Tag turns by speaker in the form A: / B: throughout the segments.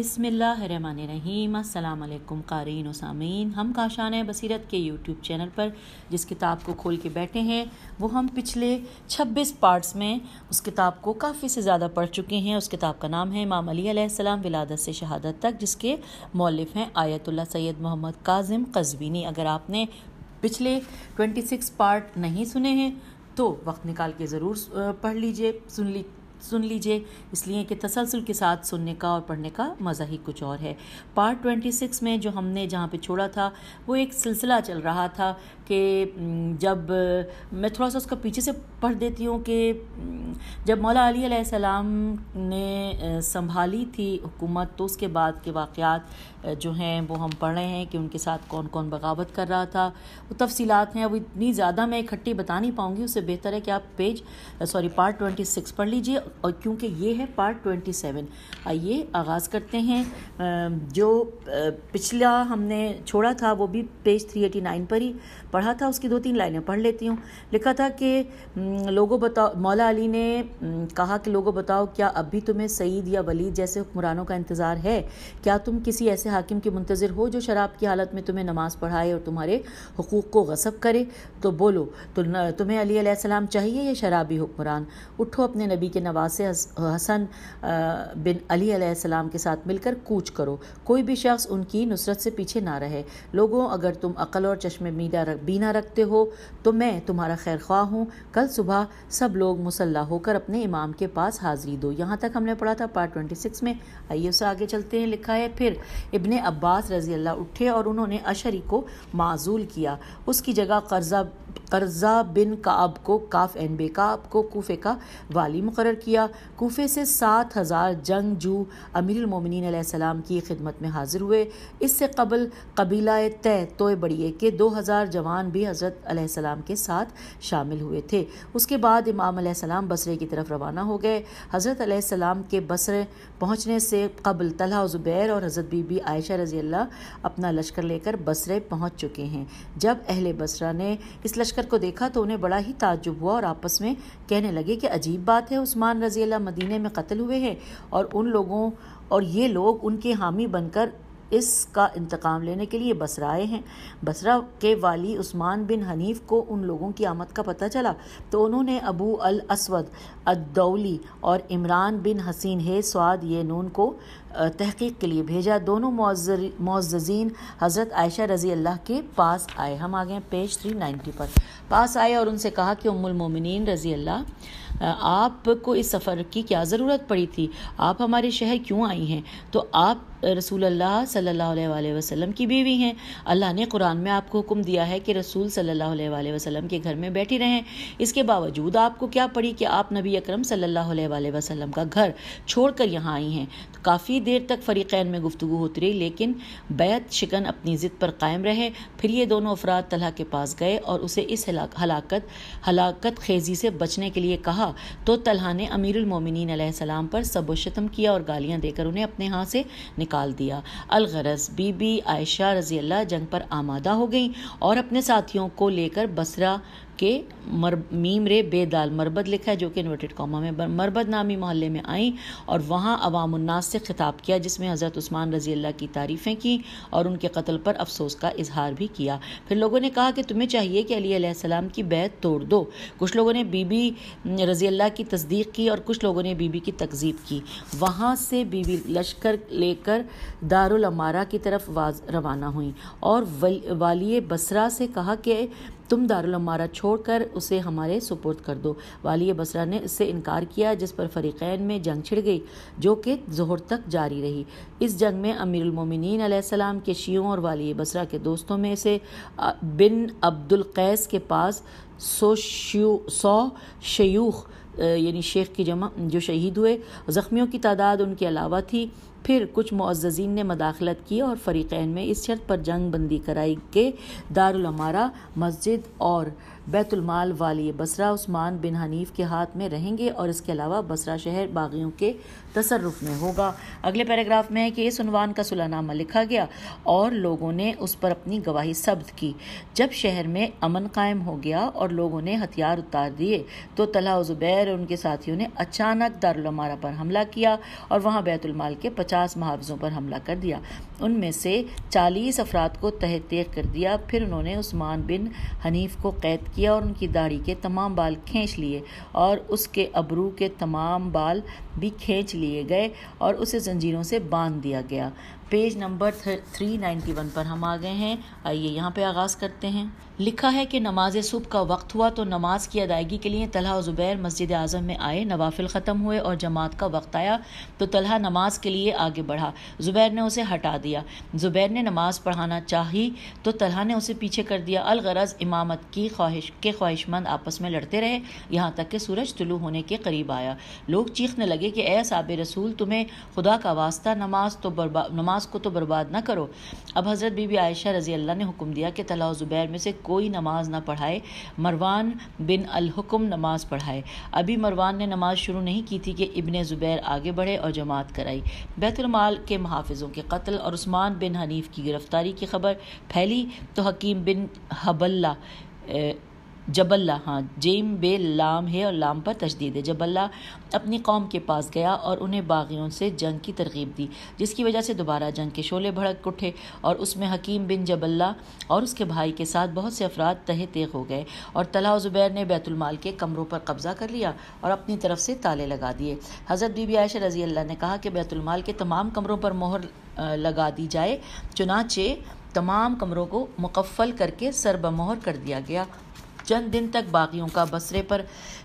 A: बिसमीम अल्लाम कारीन और हम काशान बसीरत के यूट्यूब चैनल पर जिस किताब को खोल के बैठे हैं वो हम पिछले 26 पार्ट्स में उस किताब को काफ़ी से ज़्यादा पढ़ चुके हैं उस किताब का नाम है इमाम अलीसम विलादत से शहादत तक जिसके मौलफ हैं Ayatollah Sayed Mohammad Kazim Qazwini अगर आपने पिछले सिक्स पार्ट नहीं सुने हैं तो वक्त निकाल के ज़रूर पढ़ लीजिए सुन ली सुन लीजिए इसलिए कि तसलसल के साथ सुनने का और पढ़ने का मज़ा ही कुछ और है पार्ट ट्वेंटी सिक्स में जो हमने जहाँ पे छोड़ा था वो एक सिलसिला चल रहा था कि जब मैं थोड़ा सा उसका पीछे से पढ़ देती हूँ कि जब मौला अली सलाम ने संभाली थी हुकूमत तो उसके बाद के वाक़ात जो हैं वो हम पढ़ रहे हैं कि उनके साथ कौन कौन बगावत कर रहा था वो तफसीलात हैं अब इतनी ज़्यादा मैं इकट्ठी बता नहीं पाऊँगी उससे बेहतर है कि आप page sorry part twenty six पढ़ लीजिए और क्योंकि ये है पार्ट ट्वेंटी सेवन आइए आगाज़ करते हैं जो पिछला हमने छोड़ा था वो भी पेज थ्री एटी नाइन पर ही पढ़ पढ़ा था उसकी दो तीन लाइनें पढ़ लेती हूँ लिखा था कि लोगों बताओ मौला अली ने कहा कि लोगों बताओ क्या अब भी तुम्हें सईद या वलीद जैसे हुक्मरानों का इंतज़ार है क्या तुम किसी ऐसे हाकिम के मुंतज़र हो जो शराब की हालत में तुम्हें नमाज़ पढ़ाए और तुम्हारे हकूक़ को गसब करे तो बोलो तो तुम्हें अली सलाम चाहिए या शराबी हुक्मरान उठो अपने नबी के नवासे हसन बिन अली सलाम के साथ मिलकर कूच करो कोई भी शख्स उनकी नुसरत से पीछे ना रहे लोगों अगर तुम अकल और चश्मे रख बीना रखते हो तो मैं तुम्हारा खैर ख्वाह हूँ कल सुबह सब लोग मुसल्ला होकर अपने इमाम के पास हाजिरी दो यहाँ तक हमने पढ़ा था पार्ट ट्वेंटी सिक्स में आइए उसे आगे चलते हैं लिखा है फिर इबन अब्बास रजी अल्लाह उठे और उन्होंने अशरी को माजूल किया उसकी जगह कर्जा करजा बिन काब को काफ एन बे काब को कोफे का वाली मुकर किया कोफे से सात हज़ार जंग जू अमीरमिन सलाम की खिदमत में हाजिर हुए इससे कबल कबीला तय तोय बड़िए के दो हज़ार जवान भी हज़रत सलाम के साथ शामिल हुए थे उसके बाद इमाम सलाम बसरे की तरफ रवाना हो गए हज़रत सलाम के बसरे पहुँचने से कबल तलहा ज़ुबैर और हज़रत बीबी आयशा रजी अपना लश्कर लेकर बसरे पहुँच चुके हैं जब अहल बसरा ने इस लश्कर को देखा तो उन्हें बड़ा ही ताजुब हुआ और आपस में कहने लगे कि अजीब बात है उस्मान रजी अल्लाह मदीने में कत्ल हुए हैं और उन लोगों और ये लोग उनके हामी बनकर इसका इंतकाम लेने के लिए बसरा आए हैं बसरा के वाली उस्मान बिन हनीफ को उन लोगों की आमद का पता चला तो उन्होंने अबू अल असवद अदौली और इमरान बिन हसीन हे स्वाद ये नून को तहकीक के लिए भेजा दोनों मोजीन हज़रत आयशा रज़ी अल्लाह के पास आए हम आ गए पेज थ्री नाइन्टी पर पास आए और उनसे कहा कि उमुलमोमिन रज़ी अल्लाह आपको इस सफ़र की क्या ज़रूरत पड़ी थी आप हमारे शहर क्यों आई हैं तो आप रसूल अल्लाह सल्लल्लाहु अलैहि वसल्लम की बीवी हैं अल्लाह ने कुरान में आपको हुक्म दिया है कि रसूल सल्लल्लाहु अलैहि वसल्लम के घर में बैठी रहें इसके बावजूद आपको क्या पड़ी कि आप नबी अकरम सल्लल्लाहु अलैहि वसल्लम का घर छोड़कर यहाँ आई हैं तो काफ़ी काफ़ी देर तक फ़रीक़ैन में गुफ्तु होती रही लेकिन बैत शिकन अपनी ज़िद पर कायम रहे फिर ये दोनों अफराद तलहा के पास गए और उसे इस हलाकत हलाकत खेजी से बचने के लिए कहा तो तलहा ने अमीरमिन सलाम पर सबोशतम किया और गालियाँ देकर उन्हें अपने हाथ से निकाल दिया अलगरस बीबी आयशा रजी अल्लाह जंग पर आमादा हो गई और अपने साथियों को लेकर बसरा के मर मीम रे बेदाल मरबद लिखा है जो कि इन्वर्टेड कॉमा में मरबद नामी मोहल्ले में आई और वहाँ अवामन्नास से खिताब किया जिसमें हज़रत उस्मान रजी अल्लाह की तारीफ़ें की और उनके कत्ल पर अफसोस का इजहार भी किया फिर लोगों ने कहा कि तुम्हें चाहिए कि अली की बैत तोड़ दो कुछ लोगों ने बीबी रजी अल्लाह की तस्दीक की और कुछ लोगों ने बीबी की तकजीब की वहाँ से बीबी लश्कर लेकर दारुल अमारा की तरफ रवाना हुई और वाली बसरा से कहा कि तुम दारुलमारा छोड़कर उसे हमारे सुपुर्द कर दो वाली बसरा ने इससे इनकार किया जिस पर फ़रीक़ैन में जंग छिड़ गई जो कि जहर तक जारी रही इस जंग में अमीरमिन के शियों और वाली बसरा के दोस्तों में से बिन अब्दुल कैस के पास सौ सौ शयूख यानी शेख की जमा जो शहीद हुए ज़ख्मियों की तादाद उनके अलावा थी फिर कुछ मुआजीन ने मदाखलत की और फ़रीक़ैन में इस शर्त पर जंग बंदी कराई कि दारुलमारा मस्जिद और बैतुलमाल वाली बसरा उस्मान बिन हनीफ के हाथ में रहेंगे और इसके अलावा बसरा शहर बागियों के तसरफ में होगा अगले पैराग्राफ में है कि इस उनवान का सुलानामा लिखा गया और लोगों ने उस पर अपनी गवाही सब्त की जब शहर में अमन कायम हो गया और लोगों ने हथियार उतार दिए तो तला ज़ुबैर और उनके साथियों ने अचानक दारुलमारा पर हमला किया और वहाँ बैतुलमाल के पचास मुआवजों पर हमला कर दिया उनमें से चालीस अफराद को तहत कर दिया फिर उन्होंने उस्मान बिन हनीफ को कैद किया किया और उनकी दाढ़ी के तमाम बाल खींच लिए और उसके अबरू के तमाम बाल भी खींच लिए गए और उसे जंजीरों से बांध दिया गया page number three ninety one पर हम आ गए हैं आइए यहाँ पे आगाज़ करते हैं लिखा है कि नमाज सुबह का वक्त हुआ तो नमाज की अदायगी के लिए तलहा और ज़ुबैर मस्जिद आज़म में आए नवाफिल ख़त्म हुए और जमात का वक्त आया तो तलहा नमाज के लिए आगे बढ़ा ज़ुबैर ने उसे हटा दिया ज़ुबैर ने नमाज पढ़ाना चाही तो तलहा ने उसे पीछे कर दिया अलगरज़ इमामत की ख्वाहिश के ख्वाहिशमंद आपस में लड़ते रहे यहाँ तक कि सूरज तुलू होने के करीब आया लोग चीखने लगे कि ए साब रसूल तुम्हें खुदा का वास्ता नमाज तो बर्बाद नमाज नमाज को तो बर्बाद ना करो अब हज़रत बीबी आयशा रज़ी अल्लाह ने हुक्म दिया कि तला ज़ुबैर में से कोई नमाज ना पढ़ाए मरवान बिन अलहुकम नमाज पढ़ाए अभी मरवान ने नमाज शुरू नहीं की थी कि इबन ज़ुबैर आगे बढ़े और जमात कराई बैतुलमाल के महाफिजों के कत्ल और उस्मान बिन हनीफ की गिरफ्तारी की खबर फैली तो हकीम बिन हबल्ला जबल्ला हाँ जेम बे लाम है और लाम पर तशदीद है जबल्ला अपनी कौम के पास गया और उन्हें बागियों से जंग की तरगीब दी जिसकी वजह से दोबारा जंग के शोले भड़क उठे और उसमें हकीम बिन जबल्ला और उसके भाई के साथ बहुत से अफराद तहे तेग हो गए और तला ज़ुबैर ने बैतुलमाल के कमरों पर कब्ज़ा कर लिया और अपनी तरफ से ताले लगा दिए हज़रत बीबी आयशा रज़ी अल्लाह ने कहा कि बैतुलमाल के तमाम कमरों पर मोहर लगा दी जाए चुनाचे तमाम कमरों को मुकफ़ल करके सरबमोहर कर दिया गया चंद दिन तक बागियों का बसरे पर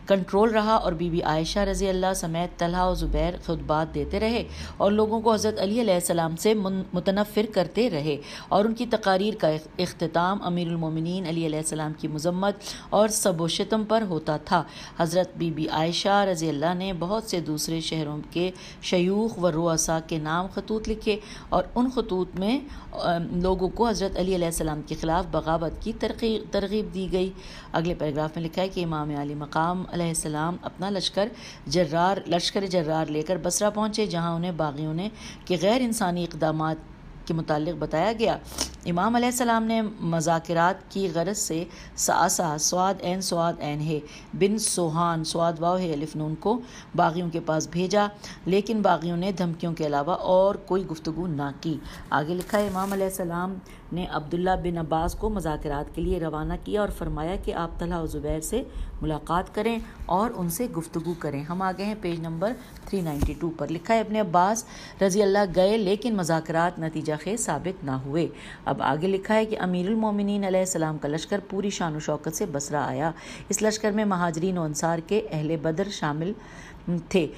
A: कंट्रोल रहा और बीबी आयशा रजी अल्लाह समेत तलहा और ज़ुबैर खुतबात देते रहे और लोगों को हज़रत अली सलाम से मुतनफ़िर करते रहे और उनकी तकारीर का अख्ताम अमीरमिन सलाम की मजम्मत और सबोशतम पर होता था हज़रत बीबी आयशा रजी अल्लाह ने बहुत से दूसरे शहरों के शयूख व रुआसा के नाम खतूत लिखे और उन खतूत में लोगों को हज़रत अली सलाम के ख़िलाफ़ बगावत की तरकी तरगीब दी गई अगले पैराग्राफ में लिखा है कि इमाम अली मकाम अलैहिस्सलाम अपना लश्कर जर्रार लश्कर जर्रार लेकर बसरा पहुँचे जहाँ उन्हें बागियों ने कि गैर इंसानी इकदाम के मुतालिक बताया गया इमाम अलैहिस्सलाम ने मजाकरात की गरज से सासा स्वाद एन स्वाद एन है बिन सोहान स्वाद वाव है अलिफ नून को बागियों के पास भेजा लेकिन बागियों ने धमकियों के अलावा और कोई गुफ्तु ना की आगे लिखा है इमाम अलैहिस्सलाम ने अब्दुल्ला बिन अब्बास को मजाकरात के लिए रवाना किया और फरमाया कि आप तलहा ज़ुबैर से मुलाकात करें और उनसे गुफ्तु करें हम आ गए हैं पेज नंबर 392 पर लिखा है अपने अब्बास रज़ी अल्लाह गए लेकिन मजाकरात नतीजा खेज साबित ना हुए अब आगे लिखा है कि अमीरमिन सलाम का लश्कर पूरी शान शौकत से बसरा आया इस लश्कर में महाजरीन अनसार के अहल बदर शामिल थे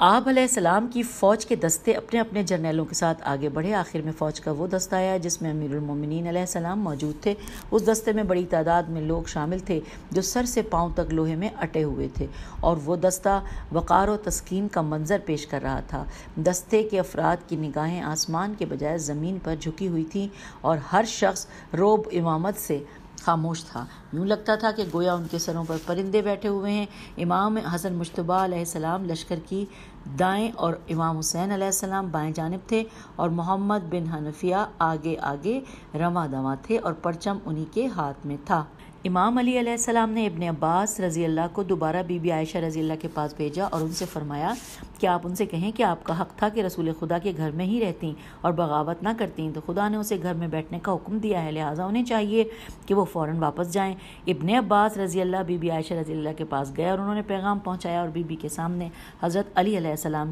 A: आप सलाम की फ़ौज के दस्ते अपने अपने जर्नैलों के साथ आगे बढ़े आखिर में फ़ौज का वो दस्ता आया जिसमें अमीरमिन सलाम मौजूद थे उस दस्ते में बड़ी तादाद में लोग शामिल थे जो सर से पाँव तक लोहे में अटे हुए थे और वो दस्ता वक़ार व तस्कीन का मंजर पेश कर रहा था दस्ते के अफराद की निगाहें आसमान के बजाय ज़मीन पर झुकी हुई थी और हर शख्स रोब इमामत से खामोश था यूँ लगता था कि गोया उनके सरों पर परिंदे बैठे हुए हैं इमाम हसन मुशतबा सलाम लश्कर की दाएं और इमाम हुसैन सलाम बाएं जानब थे और मोहम्मद बिन हनफिया आगे आगे रवा दवा थे और परचम उन्हीं के हाथ में था इमाम अली सलाम ने इबन अब्बास रज़ी अल्लाह को दोबारा बीबी आयशा रज़ी अल्लाह के पास भेजा और उनसे फरमाया कि आप उनसे कहें कि आपका हक़ था कि रसूल खुदा के घर में ही रहती और बगावत ना करती तो खुदा ने उसे घर में बैठने का हुक्म दिया है लिहाजा उन्हें चाहिए कि वो फ़ौर वापस जाएँ इबन अब्बास रज़ी अल्लाह बीबी आयशा रज़ी अल्लाह के पास गए और उन्होंने पैगाम पहुँचाया और बीबी के सामने हज़रत अली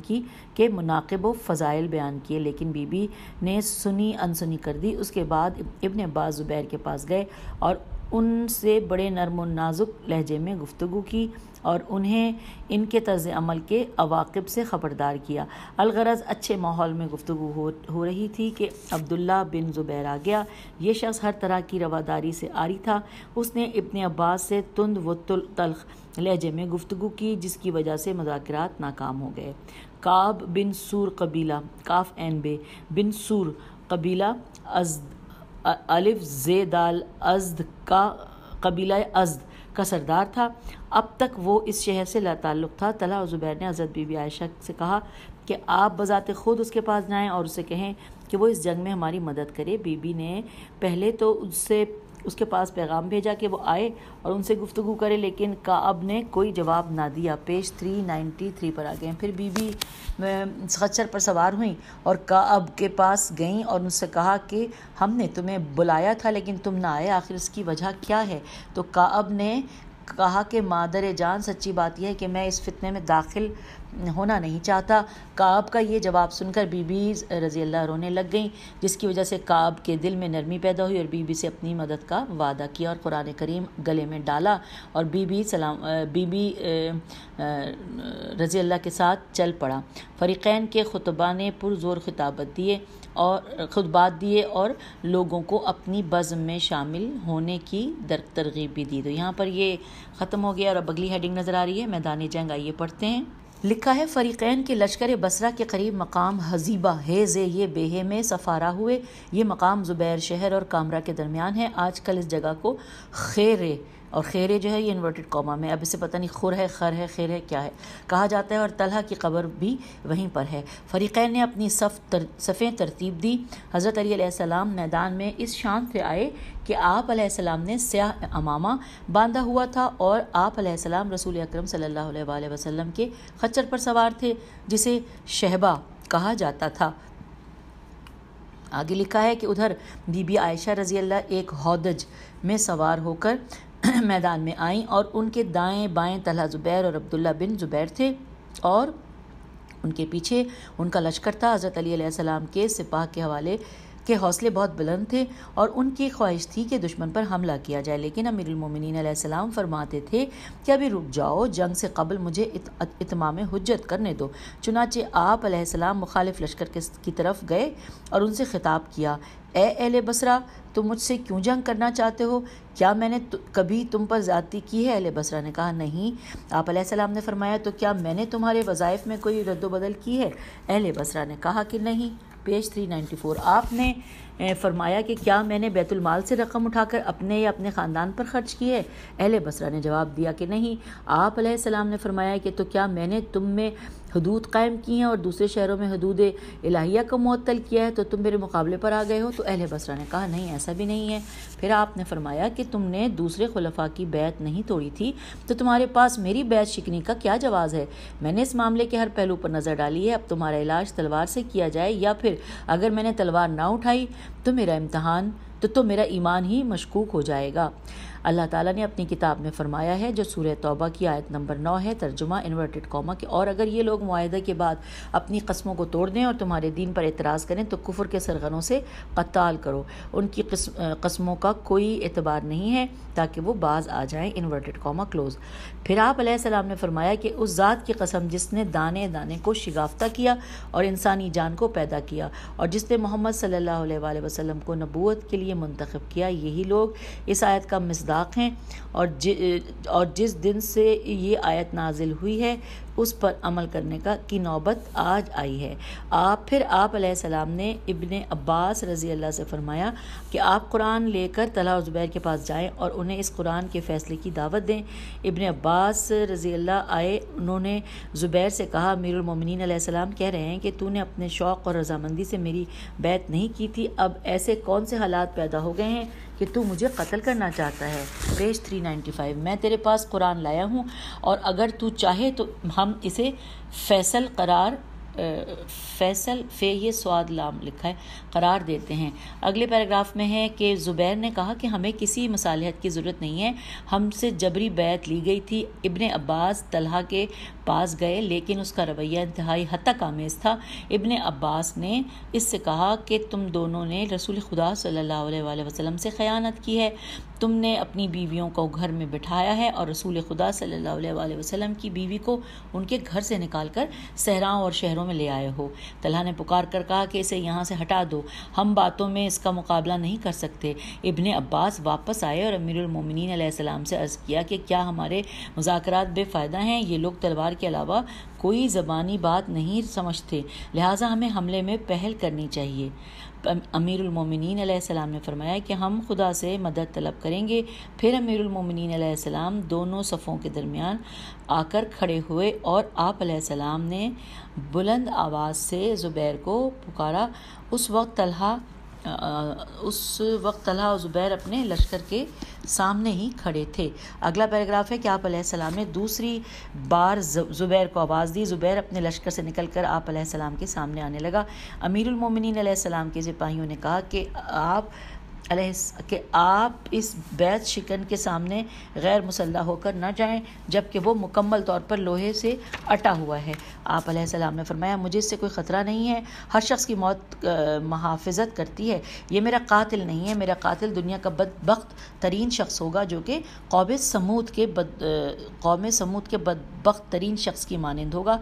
A: की के मुनाकब व फ़ज़ाइल बयान किए लेकिन बीबी ने सुनी अनसुनी कर दी उसके बाद इबन अब्बास ज़ुबैर के पास गए और उनसे बड़े नरम नाजुक लहजे में गुफ्तु की और उन्हें इनके तर्ज अमल के अवाकब से ख़बरदार किया अलगरज अच्छे माहौल में गुफ्तु हो, हो रही थी कि अब्दुल्ला बिन ज़ुबैर आ गया ये शख्स हर तरह की रवादारी से आरी था उसने इबन अब्बास से तुंद व तलख लहजे में गुफ्तु की जिसकी वजह से मजाक नाकाम हो गए काब बिन सूर कबीला काफ एन बे बिन सूर कबीला अज अलिफ जे दाल अजद का कबीला अजद का सरदार था अब तक वो इस शहर से लाताल्लुक़ था तला ज़ुबैर ने हज़रत बीबी आयशा से कहा कि आप बज़ात ख़ुद उसके पास जाएं और उसे कहें कि वो इस जंग में हमारी मदद करे बीबी ने पहले तो उससे उसके पास पैगाम भेजा कि वो आए और उनसे गुफ्तु करे लेकिन काब ने कोई जवाब ना दिया पेज थ्री पर आ गए फिर बीबी खच्चर पर सवार हुई और काब के पास गईं और उनसे कहा कि हमने तुम्हें बुलाया था लेकिन तुम ना आए आखिर इसकी वजह क्या है तो काब ने कहा कि मादर जान सच्ची बात यह है कि मैं इस फितने में दाखिल होना नहीं चाहता काब का ये जवाब सुनकर बीबी रज़ी अल्लाह रोने लग गई जिसकी वजह से काब के दिल में नरमी पैदा हुई और बीबी से अपनी मदद का वादा किया और कुरान करीम गले में डाला और बीबी सलाम बीबी रज़ी अल्लाह के साथ चल पड़ा फ़रीक़ैन के खुतबा ने पुरज़ोर खिताबत दिए और खुतबात दिए और लोगों को अपनी बज़म में शामिल होने की दर तरगीब भी दी तो यहाँ पर ये ख़त्म हो गया और अब अगली हेडिंग नज़र आ रही है मैदानी जंग आइए पढ़ते हैं लिखा है फ़रीक़ैन के लश्कर बसरा के करीब मकाम हजीबा हेज़ ये बेहे में सफ़ारा हुए ये मकाम ज़ुबैर शहर और कामरा के दरमियान है आज कल इस जगह को खेरे और खेरे जो है ये इन्वर्टेड कॉमा में अब इसे पता नहीं खुर है खर है खेर है क्या है कहा जाता है और तलहा की खबर भी वहीं पर है फरीक़ ने अपनी सफ़ तर, सफ़ें तरतीब दी हज़रत अलीसम मैदान में इस शान से आए कि आप आसमाम ने स्याह अमामा बांधा हुआ था और आप आसमाम रसूल अक्रम सल्ला वसलम के खच्चर पर सवार थे जिसे शहबा कहा जाता था आगे लिखा है कि उधर बीबी आयशा रजी अल्लाह एक हौदज में सवार होकर मैदान में आईं और उनके दाएं बाएं तलहा ज़ुबैर और अब्दुल्ला बिन ज़ुबैर थे और उनके पीछे उनका लश्कर था हज़रत अली सलाम के सिपाह के हवाले के हौसले बहुत बुलंद थे और उनकी ख्वाहिश थी कि दुश्मन पर हमला किया जाए लेकिन अमीरमिन सलाम फरमाते थे कि अभी रुक जाओ जंग से कबल मुझे इतमाम हजत करने दो चुनाचे आप मुखालिफ लश्कर की तरफ गए और उनसे खिताब किया ए अहल बसरा तुम मुझसे क्यों जंग करना चाहते हो क्या मैंने तु, कभी तुम पर ज़्यादती की है अहल बसरा ने कहा नहीं आप सलाम ने फरमाया तो क्या मैंने तुम्हारे वज़ाइफ में कोई रद्दबदल की है अहल बसरा ने कहा कि नहीं पेज थ्री फोर आपने फरमाया कि क्या मैंने बैतुलमाल से रकम उठाकर अपने या अपने ख़ानदान पर खर्च की है अहल बसरा ने जवाब दिया कि नहीं आप सलाम ने फरमाया कि तो क्या मैंने तुम में हदूद कायम की हैं और दूसरे शहरों में हदूद इलाहिया को मअतल किया है तो तुम मेरे मुकाबले पर आ गए हो तो अहल बसरा ने कहा नहीं ऐसा भी नहीं है फिर आपने फरमाया कि तुमने दूसरे खुलफा की बैत नहीं तोड़ी थी तो तुम्हारे पास मेरी बैत शिकनी का क्या जवाज़ है मैंने इस मामले के हर पहलू पर नज़र डाली है अब तुम्हारा इलाज तलवार से किया जाए या फिर अगर मैंने तलवार ना उठाई तो मेरा इम्तहान तो तो मेरा ईमान ही मशकूक हो जाएगा अल्लाह ताला ने अपनी किताब में फरमाया है जो सूर्य तौबा की आयत नंबर नौ है तर्जुमा इन्वर्टेड कॉमा के और अगर ये लोग माहे के बाद अपनी कस्मों को तोड़ दें और तुम्हारे दीन पर एतराज़ करें तो कुफर के सरगनों से कताल करो उनकी कस्मों का कोई एतबार नहीं है ताकि वो बाज आ जाएँ इन्वर्टेड कॉमा क्लोज फिर आप सलाम ने फरमाया कि उस ज़ात की कसम जिसने दाने दाने को शिगाफ्ता किया और इंसानी जान को पैदा किया और जिसने मोहम्मद सल्ला वसलम को नबूत के लिए मुंतखब किया यही लोग इस आयत का मिसदाक मसदाक हैं और जि, और जिस दिन से ये आयत नाजिल हुई है उस पर अमल करने का की नौबत आज आई है आप फिर आप सलाम ने इबन अब्बास रज़ी अल्लाह से फरमाया कि आप कुरान लेकर तला और ज़ुबैर के पास जाएं और उन्हें इस कुरान के फ़ैसले की दावत दें इबन अब्बास रज़ी अल्लाह आए उन्होंने ज़ुबैर से कहा मीरमिन सलाम कह रहे हैं कि तूने अपने शौक़ और रजामंदी से मेरी बैत नहीं की थी अब ऐसे कौन से हालात पैदा हो गए हैं कि तू मुझे कत्ल करना चाहता है पेज 395 मैं तेरे पास कुरान लाया हूँ और अगर तू चाहे तो हम इसे फैसल करार फैसल फे ये स्वाद लाम लिखा है करार देते हैं अगले पैराग्राफ में है कि ज़ुबैर ने कहा कि हमें किसी मसालहत की ज़रूरत नहीं है हमसे जबरी बैत ली गई थी इबन अब्बास तलहा के पास गए लेकिन उसका रवैया इंतहाई तक आमेज़ था इबन अब्बास ने इससे कहा कि तुम दोनों ने रसूल खुदा सल्लल्लाहु अलैहि वसल्लम से ख़यानत की है तुमने अपनी बीवियों को घर में बिठाया है और रसूल खुदा सल्लल्लाहु अलैहि वसल्लम की बीवी को उनके घर से निकाल कर सहराओं और शहरों में ले आए हो तलहा ने पुकार कर कहा कि इसे यहाँ से हटा दो हम बातों में इसका मुकाबला नहीं कर सकते इबन अब्बास वापस आए और अमीरमिन से अर्ज़ किया कि क्या हमारे मुजाकर बेफ़ायदा हैं ये लोग तलवार के अलावा कोई ज़बानी बात नहीं समझते लिहाजा हमें हमले में पहल करनी चाहिए अमीरमिन सलाम ने फरमाया कि हम खुदा से मदद तलब करेंगे फिर अमीरमिन सलाम दोनों सफ़ों के दरमियान आकर खड़े हुए और आप सलाम ने बुलंद आवाज़ से ज़ुबैर को पुकारा उस वक्त तलहा उस वक्त तलहा ज़ुबैर अपने लश्कर के सामने ही खड़े थे अगला पैराग्राफ है कि आप सलाम ने दूसरी बार ज़ुबैर को आवाज़ दी ज़ुबैर अपने लश्कर से निकल कर आप सलाम के सामने आने लगा अमीरमिन सलाम के सिपाहियों ने कहा कि आप के आप इस बैत शिकन के सामने गैर मुसल्ला होकर ना जाएं जबकि वो मुकम्मल तौर पर लोहे से अटा हुआ है आप सलाम ने फरमाया मुझे इससे कोई ख़तरा नहीं है हर शख्स की मौत मुहाफ़त करती है ये मेरा कातिल नहीं है मेरा कातिल दुनिया का बदबक तरीन शख्स होगा जो कि कौब समूद के बद कौम समूद के बदबक तरीन शख्स की मानंद होगा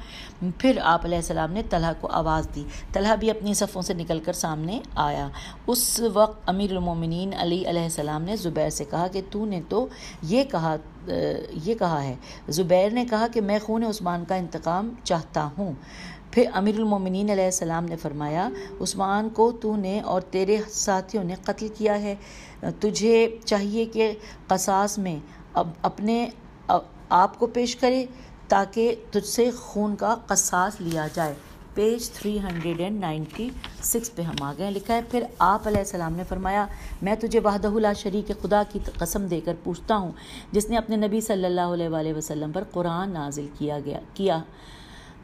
A: फिर आप सलाम ने तलहा को आवाज़ दी तलह भी अपनी सफ़ों से निकल कर सामने आया उस वक्त अमीर मोमिन अली सलाम ने ज़ुबैर से कहा कि तूने तो ये कहा ये कहा है ज़ुबैर ने कहा कि मैं खून उस्मान का इंतकाम चाहता हूँ फिर अमीरमिन सलाम ने फरमाया उस्मान को तूने और तेरे साथियों ने कत्ल किया है तुझे चाहिए कि कसास में अब अपने आप को पेश करे ताकि तुझसे खून का कसास लिया जाए पेज 396 पे हम आ गए लिखा है फिर आप सलाम ने फरमाया मैं तुझे वाहदहुल्ला शरीक खुदा की कसम देकर पूछता हूँ जिसने अपने नबी सल्लल्लाहु अलैहि वसल्लम पर कुरान नाजिल किया गया किया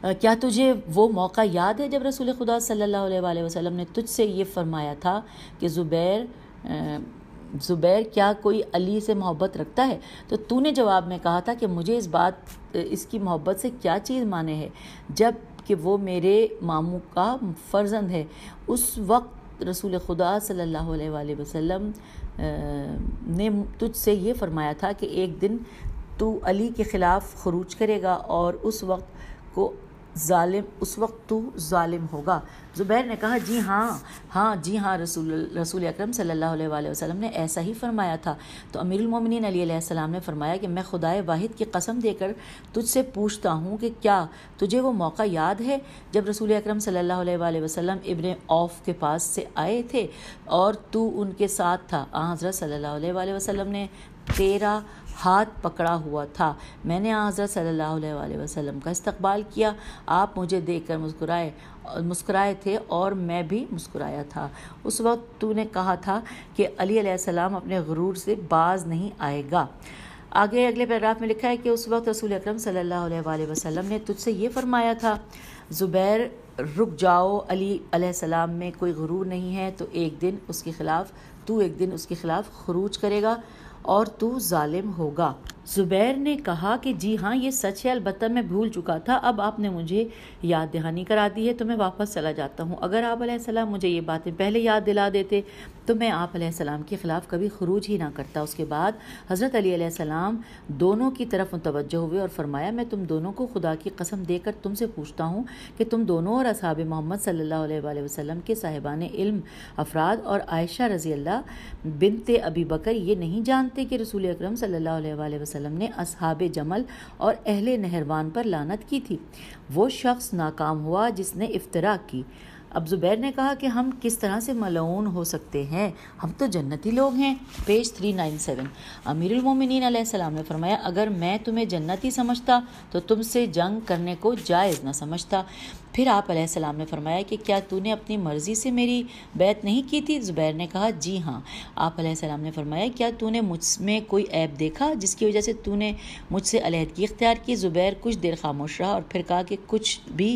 A: क्या तुझे वो मौका याद है जब रसूल खुदा सल्लल्लाहु अलैहि वसल्लम ने तुझसे ये फरमाया था कि ज़ुबैर ज़ुबैर क्या कोई अली से मोहब्बत रखता है तो तूने जवाब में कहा था कि मुझे इस बात इसकी मोहब्बत से क्या चीज़ माने है जब कि वो मेरे मामू का फर्जंद है उस वक्त रसूल खुदा सल्लल्लाहु अलैहि वसल्लम ने तुझसे ये फरमाया था कि एक दिन तू अली के ख़िलाफ़ खरूज करेगा और उस वक्त को ालिम उस वक्त तो ालिम होगा ज़ुबैर ने कहा जी हाँ हाँ जी हाँ रसूल रसूल अक्रम सल्ला वसलम ने ऐसा ही फरमाया था तो अमीरमिन अलीसम ने फरमाया कि मैं खुदाए वाहिद की कसम देकर तुझसे पूछता हूँ कि क्या तुझे वो मौका याद है जब रसूल अक्रम सल्ला वसलम इबन औफ के पास से आए थे और तू उनके साथ था हाँ, हज़रत सल्ला वसम ने तेरा हाथ पकड़ा हुआ था मैंने हज़रत सल्ला वसम का इस्तकबाल किया आप मुझे देख कर मुस्कुराए मुस्कुराए थे और मैं भी मुस्कुराया था उस वक्त तूने कहा था कि अली सलाम अपने गुरूर से बाज नहीं आएगा आगे अगले पैराग्राफ में लिखा है कि उस वक्त रसूल अकरम सल्लल्लाहु अलैहि वसल्लम ने तुझसे ये फरमाया था ज़ुबैर रुक जाओ अली सलाम में कोई गुरूर नहीं है तो एक दिन उसके ख़िलाफ़ तू एक दिन उसके ख़िलाफ़ खरूज करेगा और तू जालिम होगा ज़ुबैर ने कहा कि जी हाँ ये सच है अलबत् मैं भूल चुका था अब आपने मुझे याद दहानी करा दी है तो मैं वापस चला जाता हूँ अगर आप सलाम मुझे ये बातें पहले याद दिला देते तो मैं आप सलाम के ख़िलाफ़ कभी खरूज ही ना करता उसके बाद हज़रत अली सलाम दोनों की तरफ मुतवजह हुए और फरमाया मैं तुम दोनों को खुदा की कसम देकर तुमसे पूछता हूँ कि तुम दोनों और असाब मोहम्मद सल्ला वसम के साहिबान इल्म अफराद और आयशा रज़ी अल्लाह बिनते अबी बकर ये नहीं जानते थे कि रसूल अक्रम सल्ला ने असहाब जमल और अहल नहरवान पर लानत की थी वो शख्स नाकाम हुआ जिसने इफ्तरा की अब ज़ुबैर ने कहा कि हम किस तरह से मलऊन हो सकते हैं हम तो जन्नती लोग हैं पेज 397 अमीरुलमोमिन सलाम ने फरमाया अगर मैं तुम्हें जन्नती समझता तो तुमसे जंग करने को जायज़ ना समझता फिर आप सलाम ने फरमाया कि क्या तूने अपनी मर्ज़ी से मेरी बैत नहीं की थी ज़ुबैर ने कहा जी हाँ आप सलाम ने फरमाया क्या तूने मुझ में कोई ऐप देखा जिसकी वजह से तूने मुझसे अलहदगी इख्तियार की ज़ुबैर कुछ देर खामोश रहा और फिर कहा कि कुछ भी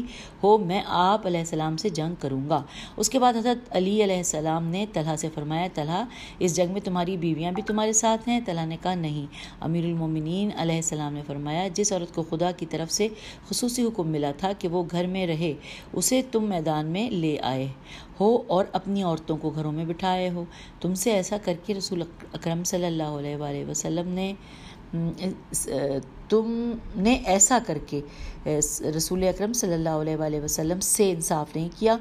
A: हो मैं आप सलाम से जंग करूँगा उसके बाद हजरत अली सलाम ने तलह से फरमाया तलह इस जंग में तुम्हारी बीवियाँ भी तुम्हारे साथ हैं तलह ने कहा नहीं अमीरमिन सलाम ने फरमाया जिस औरत को खुदा की तरफ से खसूसी हुक्म मिला था कि वो घर में रहे उसे तुम मैदान में ले आए हो और अपनी औरतों को घरों में बिठाए हो तुमसे ऐसा करके रसूल अक्रम सल्लल्लाहु अलैहि वसल्लम ने तुमने ऐसा करके रसूल अकरम सल्लल्लाहु अलैहि वसल्लम से इंसाफ नहीं किया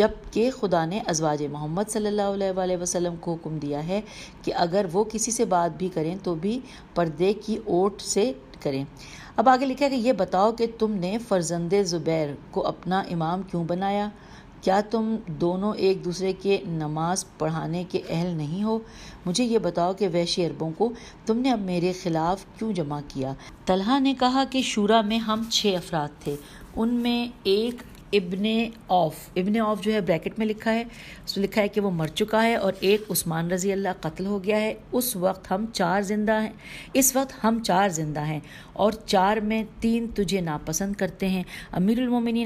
A: जबकि खुदा ने अजवाज मोहम्मद सल्लल्लाहु अलैहि वसल्लम को हुक्म दिया है कि अगर वो किसी से बात भी करें तो भी पर्दे की ओट से करें अब आगे लिखा है कि ये बताओ कि तुमने फर्जंद ज़ुबैर को अपना इमाम क्यों बनाया क्या तुम दोनों एक दूसरे के नमाज पढ़ाने के अहल नहीं हो मुझे ये बताओ कि वह अरबों को तुमने अब मेरे ख़िलाफ़ क्यों जमा किया तलहा ने कहा कि शूरा में हम छः अफराद थे उनमें एक इब्ने ऑफ इब्ने ऑफ जो है ब्रैकेट में लिखा है उसमें लिखा है कि वो मर चुका है और एक उस्मान रजी अल्लाह कत्ल हो गया है उस वक्त हम चार जिंदा हैं इस वक्त हम चार जिंदा हैं और चार में तीन तुझे नापसंद करते हैं अमीरमिन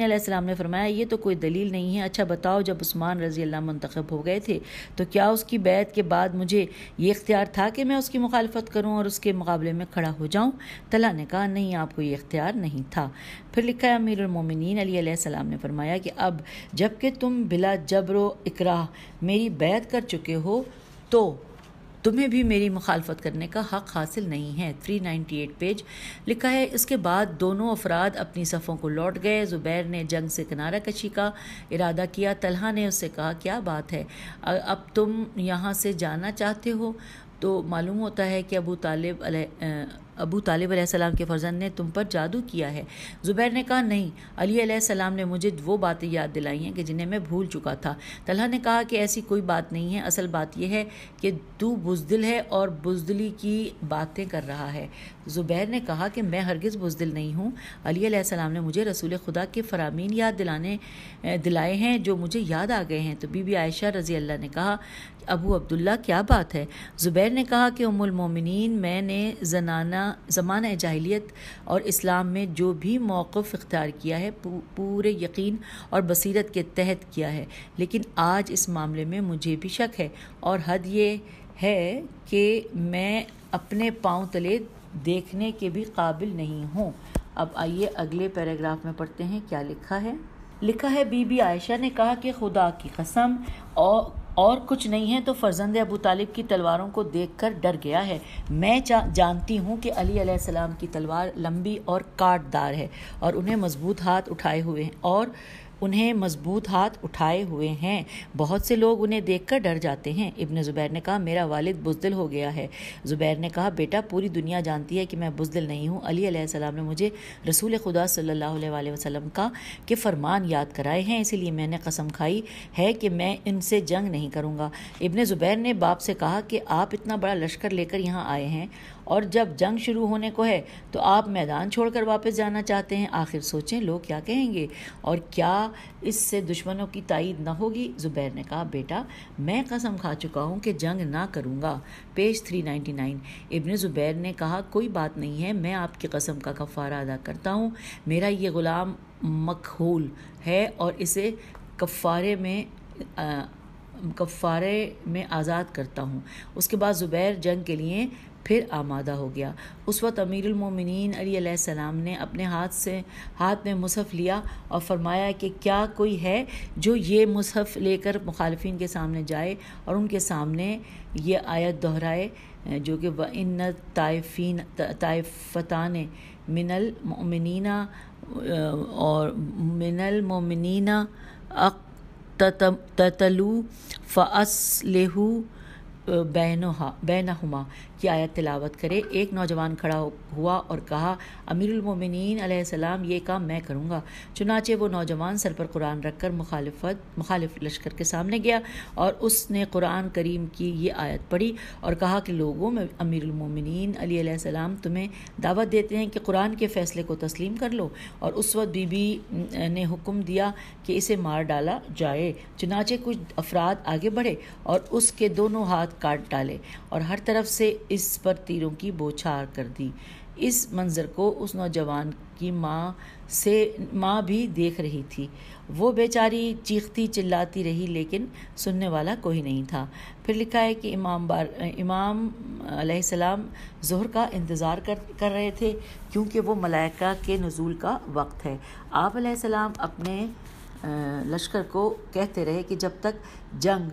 A: ने फरमाया ये तो कोई दलील नहीं है अच्छा बताओ जब उस्मान रजी अल्लाह मंतखब हो गए थे तो क्या उसकी बैत के बाद मुझे ये इख्तियार था कि मैं उसकी मुखालफत करूँ और उसके मुकाबले में खड़ा हो जाऊँ तला ने कहा नहीं आपको ये इख्तियार नहीं था फिर लिखा है अमीर उमिन अली सलाम ने फरमाया कि अब जबकि तुम बिला जबरो इकरा मेरी बैत कर चुके हो तो तुम्हें भी मेरी मुखालफत करने का हक हासिल नहीं है 398 पेज लिखा है इसके बाद दोनों अफराद अपनी सफ़ों को लौट गए ज़ुबैर ने जंग से किनारा कशी का इरादा किया तलहा ने उससे कहा क्या बात है अब तुम यहाँ से जाना चाहते हो तो मालूम होता है कि अबू तालिब अबू तालिब सलाम के फर्जन ने तुम पर जादू किया है ज़ुबैर ने कहा नहीं अली सलाम ने मुझे वो बातें याद दिलाई हैं कि जिन्हें मैं भूल चुका था तलहा ने कहा कि ऐसी कोई बात नहीं है असल बात यह है कि तू बुजदिल है और बुजदली की बातें कर रहा है ज़ुबैर ने कहा कि मैं हरगज़ बुजदिल नहीं हूँ अली सलाम ने मुझे रसूल खुदा के फ़रामीन याद दिलाने दिलाए हैं जो मुझे याद आ गए हैं तो बीबी आयशा रज़ी अल्लाह ने कहा अबू अब्दुल्ला क्या बात है ज़ुबैर ने कहा कि उमुल मोमिनीन मैंने जनाना ज़माना जाहलीत और इस्लाम में जो भी मौक़ इख्तियार किया है पूरे यकीन और बसीरत के तहत किया है लेकिन आज इस मामले में मुझे भी शक है और हद ये है कि मैं अपने पाँव तले देखने के भी काबिल नहीं हूँ अब आइए अगले पैराग्राफ में पढ़ते हैं क्या लिखा है लिखा है बीबी आयशा ने कहा कि खुदा की कसम और और कुछ नहीं है तो फर्जंद अबू तालिब की तलवारों को कर डर गया है मैं जानती हूँ कि अली सलाम की तलवार लंबी और काटदार है और उन्हें मजबूत हाथ उठाए हुए हैं और उन्हें मजबूत हाथ उठाए हुए हैं बहुत से लोग उन्हें देखकर डर जाते हैं इब्न ज़ुबैर ने कहा मेरा वालिद बुजदिल हो गया है ज़ुबैर ने कहा बेटा पूरी दुनिया जानती है कि मैं बुजदिल नहीं हूँ अली सलाम ने मुझे रसूल खुदा अलैहि वसलम का के फरमान याद कराए हैं इसीलिए मैंने कसम खाई है कि मैं इनसे जंग नहीं करूँगा इब्न ज़ुबैर ने बाप से कहा कि आप इतना बड़ा लश्कर लेकर यहाँ आए हैं और जब जंग शुरू होने को है तो आप मैदान छोड़कर वापस जाना चाहते हैं आखिर सोचें लोग क्या कहेंगे और क्या इससे दुश्मनों की तायद ना होगी ज़ुबैर ने कहा बेटा मैं कसम खा चुका हूँ कि जंग ना करूँगा पेज 399 इब्न ज़ुबैर ने कहा कोई बात नहीं है मैं आपकी कसम का कफ़ारा अदा करता हूँ मेरा ये ग़ुलाम मकहूल है और इसे कफ़ारे में आ, कफ़ारे में आज़ाद करता हूँ उसके बाद ज़ुबैर जंग के लिए फिर आमादा हो गया उस वक्त अमीरमिन सलाम ने अपने हाथ से हाथ में मुसहफ़ लिया और फरमाया कि क्या कोई है जो ये मुसहफ़ लेकर मुखालफन के सामने जाए और उनके सामने ये आयत दोहराए जो कि व इन तायफ़ीन तायफ़तान मिनल और मिनलमिन ततलु फ़ास लेहू बैन बैनहा बैनहुमा की आयत तिलावत करे एक नौजवान खड़ा हुआ और कहा अमीरमिन सलाम ये काम मैं करूँगा चुनाचे वो नौजवान सर पर कुरान रख कर मुखालफत मुखालिफ लश्कर के सामने गया और उसने कुरान करीम की ये आयत पढ़ी और कहा कि लोगों में अमीरमिन सलाम तुम्हें दावत देते हैं कि कुरान के फ़ैसले को तस्लीम कर लो और उस वक्त बीबी ने हुक्म दिया कि इसे मार डाला जाए चुनाचे कुछ अफराद आगे बढ़े और उसके दोनों हाथ काट डाले और हर तरफ से इस पर तीरों की बोछार कर दी इस मंज़र को उस नौजवान की माँ से माँ भी देख रही थी वो बेचारी चीखती चिल्लाती रही लेकिन सुनने वाला कोई नहीं था फिर लिखा है कि इमाम बार इमाम अलैहिस्सलाम जहर का इंतज़ार कर कर रहे थे क्योंकि वो मलाइका के नज़ूल का वक्त है आप अलैहिस्सलाम अपने लश्कर को कहते रहे कि जब तक जंग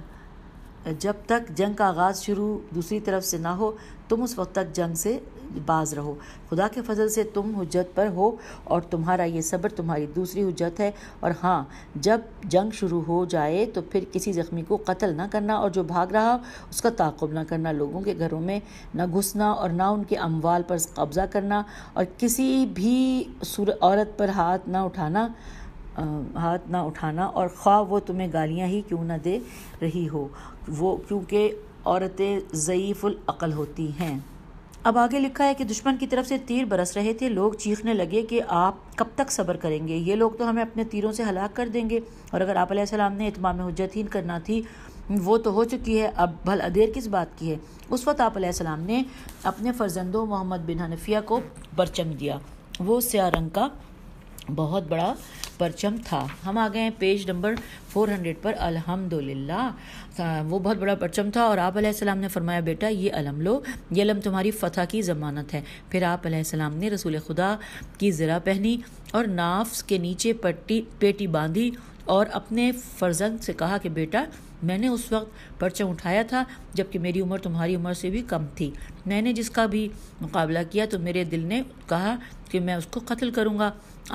A: जब तक जंग का आगाज़ शुरू दूसरी तरफ से ना हो तुम उस वक्त तक जंग से बाज रहो खुदा के फजल से तुम हजत पर हो और तुम्हारा ये सब्र तुम्हारी दूसरी हजत है और हाँ जब जंग शुरू हो जाए तो फिर किसी ज़ख्मी को कत्ल ना करना और जो भाग रहा उसका ताकुब ना करना लोगों के घरों में ना घुसना और ना उनके अमवाल पर कब्ज़ा करना और किसी भी औरत पर हाथ ना उठाना हाथ ना उठाना और ख्वाब वो तुम्हें गालियाँ ही क्यों ना दे रही हो वो क्योंकि औरतें ज़यीफ़ुलअक़ल होती हैं अब आगे लिखा है कि दुश्मन की तरफ से तीर बरस रहे थे लोग चीखने लगे कि आप कब तक सब्र करेंगे ये लोग तो हमें अपने तीरों से हलाक कर देंगे और अगर आप सलाम ने इतमाम हजत ही करना थी वो तो हो चुकी है अब भल देर किस बात की है उस वक्त आप सलाम ने अपने फर्जंदों मोहम्मद बिन हनफिया को परचम दिया वो स्या रंग का बहुत बड़ा परचम था हम आ गए हैं पेज नंबर 400 पर अल्हम्दुलिल्लाह वो बहुत बड़ा परचम था और आप सलाम ने फरमाया बेटा ये अलम लो ये अलम तुम्हारी फ़तह की ज़मानत है फिर आप सलाम ने रसूल खुदा की ज़रा पहनी और नाफ्स के नीचे पट्टी पेटी बांधी और अपने फर्जंद से कहा कि बेटा मैंने उस वक्त परचम उठाया था जबकि मेरी उम्र तुम्हारी उम्र से भी कम थी मैंने जिसका भी मुकाबला किया तो मेरे दिल ने कहा कि मैं उसको कत्ल करूँगा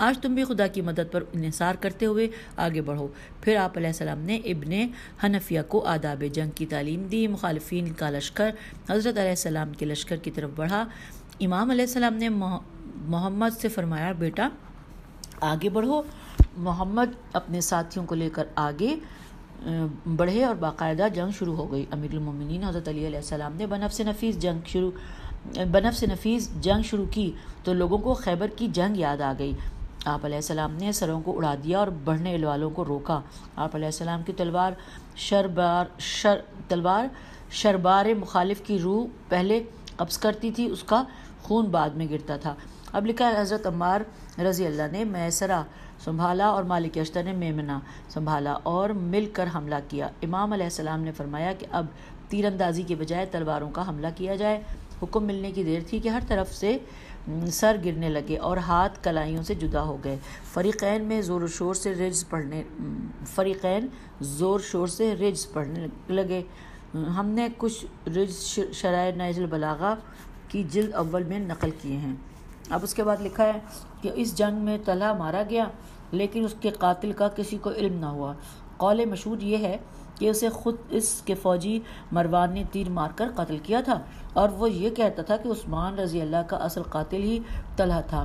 A: आज तुम भी खुदा की मदद पर इसार करते हुए आगे बढ़ो फिर आप सलाम ने इबन हनफिया को आदाब जंग की तालीम दी मुखालफी का लश्कर हज़रत सलाम के लश्कर की तरफ बढ़ा इमाम सलाम ने मोहम्मद से फरमाया बेटा आगे बढ़ो मोहम्मद अपने साथियों को लेकर आगे बढ़े और बाकायदा जंग शुरू हो गई अमीरमिन हज़रत अलीसम ने बनफ से नफीस जंग शुरू बनफ से नफीस जंग शुरू की तो लोगों को खैबर की जंग याद आ गई आप सलाम ने सरों को उड़ा दिया और बढ़ने वालों को रोका आप की तलवार शरबार शर तलवार शरबार मुखालिफ की रूह पहले कब्ज़ करती थी उसका खून बाद में गिरता था अब लिखा है हज़रत अम्मार रज़ी अल्लाह ने मैसरा संभाला और मालिक अश्तर ने मेमना संभाला और मिलकर हमला किया इमाम अलैहिस्सलाम ने फरमाया कि अब तीरंदाजी के बजाय तलवारों का हमला किया जाए हुक्म मिलने की देर थी कि हर तरफ से सर गिरने लगे और हाथ कलाइयों से जुदा हो गए फ़रीक़ैन में ज़ोर शोर से रिज पढ़ने फ़रीक़ैन ज़ोर शोर से रिज पढ़ने लगे हमने कुछ रिज शराय नाइजल बलागा की जिल्द अव्वल में नकल किए हैं अब उसके बाद लिखा है कि इस जंग में तला मारा गया लेकिन उसके कातिल का किसी को इल्म ना हुआ कौल मशहूर ये है कि उसे ख़ुद इसके फ़ौजी मरवान ने तीर मारकर कत्ल किया था और वो ये कहता था कि उस्मान रज़ी अल्लाह का असल कातिल ही तलहा था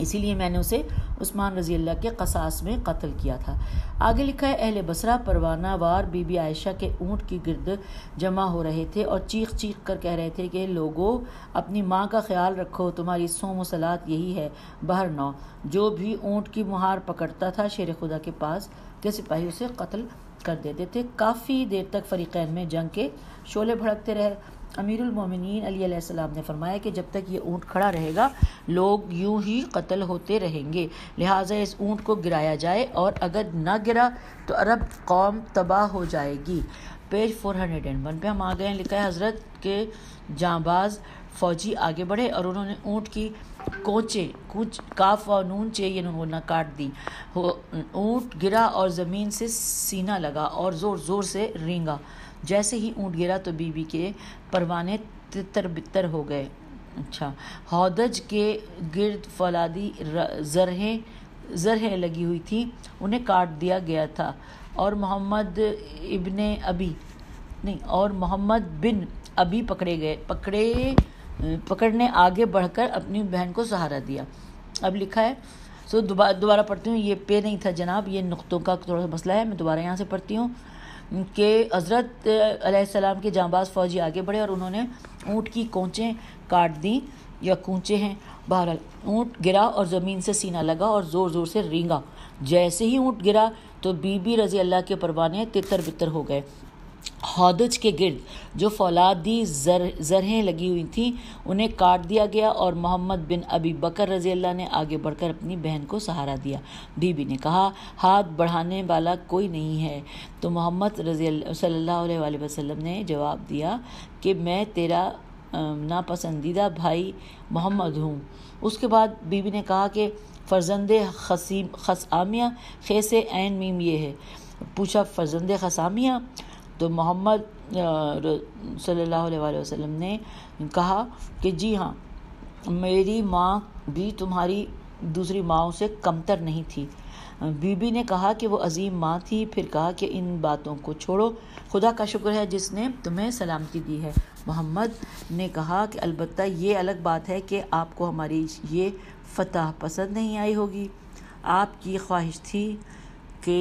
A: इसीलिए मैंने उसे उस्मान रजी अल्लाह के कसास में कत्ल किया था आगे लिखा है अहल बसरा परवाना वार बीबी आयशा के ऊँट की गिरद जमा हो रहे थे और चीख चीख कर कह रहे थे कि लोगों अपनी माँ का ख्याल रखो तुम्हारी सोम सलात यही है बहर नौ जो भी ऊँट की मुहार पकड़ता था शेर खुदा के पास के सिपाही उसे कत्ल कर देते थे काफ़ी देर तक फ़रीक़ैन में जंग के शोले भड़कते रहे अमीरुल मोमिनीन अली सलाम ने फरमाया कि जब तक ये ऊँट खड़ा रहेगा लोग यूं ही कत्ल होते रहेंगे लिहाजा इस ऊँट को गिराया जाए और अगर ना गिरा तो अरब कौम तबाह हो जाएगी पेज 401 पे हम आ गए लिखा है हज़रत के जांबाज फ़ौजी आगे बढ़े और उन्होंने ऊँट की कोचे कुछ काफ और नून चे ये न काट दी हो ऊँट गिरा और ज़मीन से सीना लगा और ज़ोर ज़ोर से रेंगा जैसे ही ऊँट गिरा तो बीबी के परवाने तितर बितर हो गए अच्छा हौदज के गिरद फलादी जरहें जरहें लगी हुई थी उन्हें काट दिया गया था और मोहम्मद इब्ने अभी नहीं और मोहम्मद बिन अभी पकड़े गए पकड़े पकड़ ने आगे बढ़कर अपनी बहन को सहारा दिया अब लिखा है सो दोबारा दोबारा पढ़ती हूँ ये पे नहीं था जनाब ये नुक्तों का थोड़ा सा मसला है मैं दोबारा यहाँ से पढ़ती हूँ कि हज़रत सलाम के जांबाज फ़ौजी आगे बढ़े और उन्होंने ऊँट की कोंचें काट दी या कूचे हैं बहरहाल ऊँट गिरा और ज़मीन से सीना लगा और ज़ोर ज़ोर से रींगा जैसे ही ऊँट गिरा तो बीबी रज़ी अल्लाह के परवाने तितर बितर हो गए हौदज के गिर्द जो फौलादी जर जरहें लगी हुई थीं उन्हें काट दिया गया और मोहम्मद बिन अबी बकर रजी अल्लाह ने आगे बढ़कर अपनी बहन को सहारा दिया बीबी ने कहा हाथ बढ़ाने वाला कोई नहीं है तो मोहम्मद रजी अलैहि वसम ने जवाब दिया कि मैं तेरा नापसंदीदा भाई मोहम्मद हूँ उसके बाद बीबी ने कहा कि फर्जंद खसीम खसामिया खे से मीम ये है पूछा फर्जंद खसामिया तो मोहम्मद सल्लल्लाहु अलैहि वसल्लम ने कहा कि जी हाँ मेरी माँ भी तुम्हारी दूसरी माओं से कमतर नहीं थी बीबी ने कहा कि वो अजीम माँ थी फिर कहा कि इन बातों को छोड़ो खुदा का शुक्र है जिसने तुम्हें सलामती दी है मोहम्मद ने कहा कि अलबत् ये अलग बात है कि आपको हमारी ये फतह पसंद नहीं आई होगी आपकी ख्वाहिश थी कि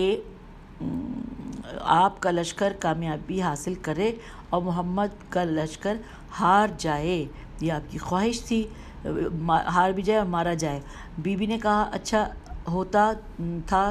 A: हम्म, आपका लश्कर कामयाबी हासिल करे और मोहम्मद का लश्कर हार जाए ये आपकी ख्वाहिश थी हार भी जाए और मारा जाए बीबी ने कहा अच्छा होता हम्म, था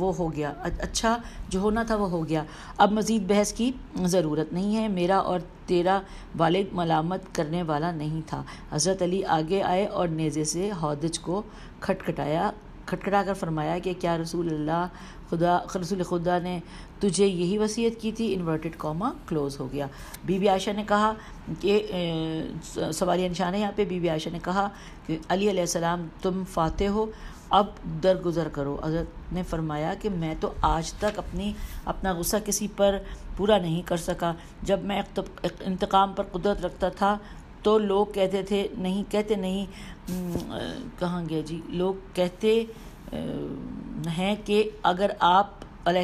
A: वो हो गया अच्छा जो होना था वो हो गया अब मज़ीद बहस की ज़रूरत नहीं है मेरा और तेरा वालिद मलामत करने वाला नहीं था हज़रत अली आगे आए और नेज़े से हौदज को खटखटाया खटखटा कर फरमाया कि क्या रसूल अल्लाह खुदा रसूल खुदा ने तुझे यही वसीयत की थी इन्वर्टेड कॉमा क्लोज हो गया बीबी आयशा ने कहा कि सवाल निशान है यहाँ पे बीबी आयशा ने कहा कि अली अलैहिस्सलाम तुम फाते हो अब दरगुजर करो हजरत ने फरमाया कि मैं तो आज तक अपनी अपना गुस्सा किसी पर पूरा नहीं कर सका जब मैं इंतकाम पर कुदरत रखता था तो लोग कहते थे नहीं कहते नहीं कहाँ गया जी लोग कहते हैं कि अगर आप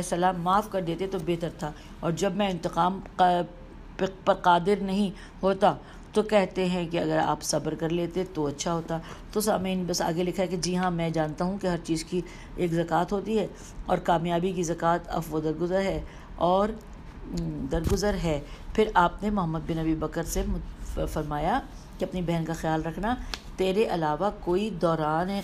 A: सलाम माफ़ कर देते तो बेहतर था और जब मैं इंतकाम पर कादिर नहीं होता तो कहते हैं कि अगर आप सब्र कर लेते तो अच्छा होता तो सामीन बस आगे लिखा है कि जी हाँ मैं जानता हूँ कि हर चीज़ की एक ज़क़ात होती है और कामयाबी की ज़क़़त अफ व दरगुजर है और दरगुजर है फिर आपने मोहम्मद बिन नबी बकर से फरमाया कि अपनी बहन का ख्याल रखना तेरे अलावा कोई दौरान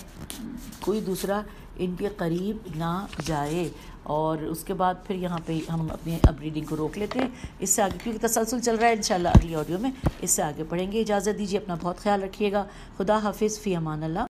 A: कोई दूसरा इनके करीब ना जाए और उसके बाद फिर यहाँ पे हम अपने अब रीडिंग को रोक लेते हैं इससे आगे क्योंकि तसलसल चल रहा है शाला अगली ऑडियो में इससे आगे पढ़ेंगे इजाज़त दीजिए अपना बहुत ख्याल रखिएगा खुदा हाफिज़ फ़ी अमान